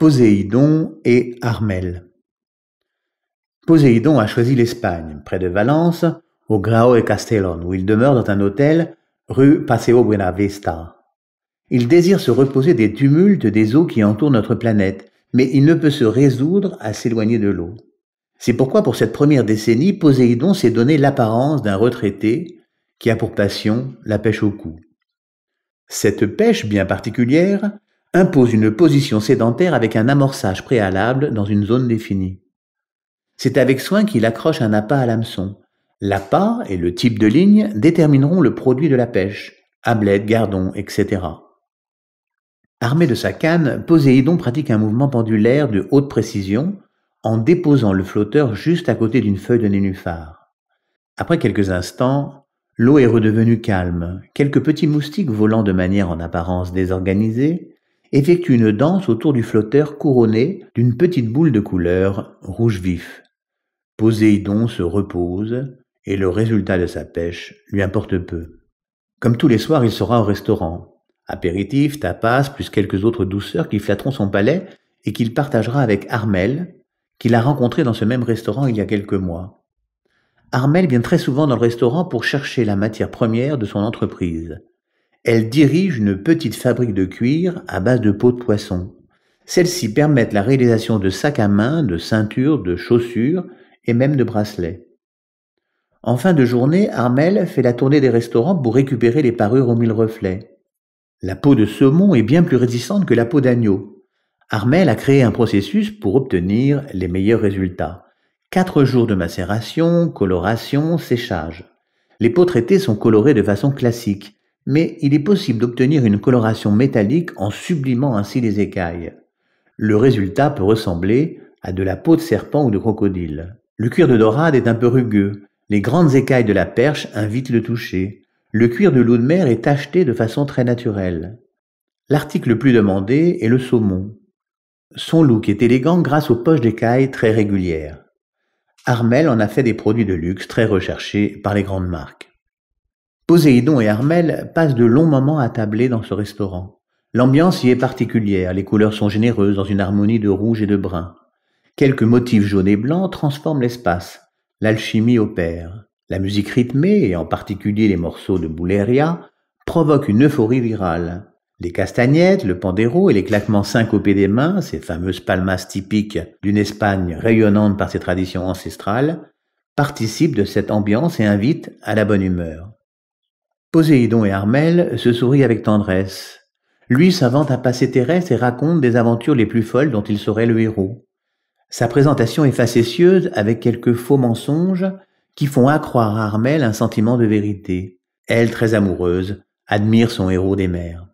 Poséidon et Armel. Poséidon a choisi l'Espagne, près de Valence, au Grao et Castellon, où il demeure dans un hôtel, rue Paseo Buenavista. Il désire se reposer des tumultes des eaux qui entourent notre planète, mais il ne peut se résoudre à s'éloigner de l'eau. C'est pourquoi pour cette première décennie, Poséidon s'est donné l'apparence d'un retraité qui a pour passion la pêche au cou. Cette pêche bien particulière impose une position sédentaire avec un amorçage préalable dans une zone définie. C'est avec soin qu'il accroche un appât à l'hameçon. L'appât et le type de ligne détermineront le produit de la pêche, ablette, gardon, etc. Armé de sa canne, Poséidon pratique un mouvement pendulaire de haute précision en déposant le flotteur juste à côté d'une feuille de nénuphar. Après quelques instants, l'eau est redevenue calme. Quelques petits moustiques volant de manière en apparence désorganisée effectue une danse autour du flotteur couronné d'une petite boule de couleur rouge vif. Poséidon se repose et le résultat de sa pêche lui importe peu. Comme tous les soirs, il sera au restaurant. Apéritif, tapas, plus quelques autres douceurs qui flatteront son palais et qu'il partagera avec Armel, qu'il a rencontré dans ce même restaurant il y a quelques mois. Armel vient très souvent dans le restaurant pour chercher la matière première de son entreprise. Elle dirige une petite fabrique de cuir à base de peau de poisson. Celles-ci permettent la réalisation de sacs à main, de ceintures, de chaussures et même de bracelets. En fin de journée, Armel fait la tournée des restaurants pour récupérer les parures aux mille reflets. La peau de saumon est bien plus résistante que la peau d'agneau. Armel a créé un processus pour obtenir les meilleurs résultats. Quatre jours de macération, coloration, séchage. Les peaux traitées sont colorées de façon classique, mais il est possible d'obtenir une coloration métallique en sublimant ainsi les écailles. Le résultat peut ressembler à de la peau de serpent ou de crocodile. Le cuir de dorade est un peu rugueux, les grandes écailles de la perche invitent le toucher. Le cuir de loup de mer est tacheté de façon très naturelle. L'article le plus demandé est le saumon. Son look est élégant grâce aux poches d'écailles très régulières. Armel en a fait des produits de luxe très recherchés par les grandes marques. Poséidon et Armel passent de longs moments attablés dans ce restaurant. L'ambiance y est particulière, les couleurs sont généreuses dans une harmonie de rouge et de brun. Quelques motifs jaunes et blancs transforment l'espace. L'alchimie opère. La musique rythmée, et en particulier les morceaux de Bouleria, provoquent une euphorie virale. Les castagnettes, le pandero et les claquements syncopés des mains, ces fameuses palmas typiques d'une Espagne rayonnante par ses traditions ancestrales, participent de cette ambiance et invitent à la bonne humeur. Poséidon et Armel se sourient avec tendresse. Lui s'invente un passé terrestre et raconte des aventures les plus folles dont il serait le héros. Sa présentation est facétieuse avec quelques faux mensonges qui font accroire à Armel un sentiment de vérité. Elle, très amoureuse, admire son héros des mers.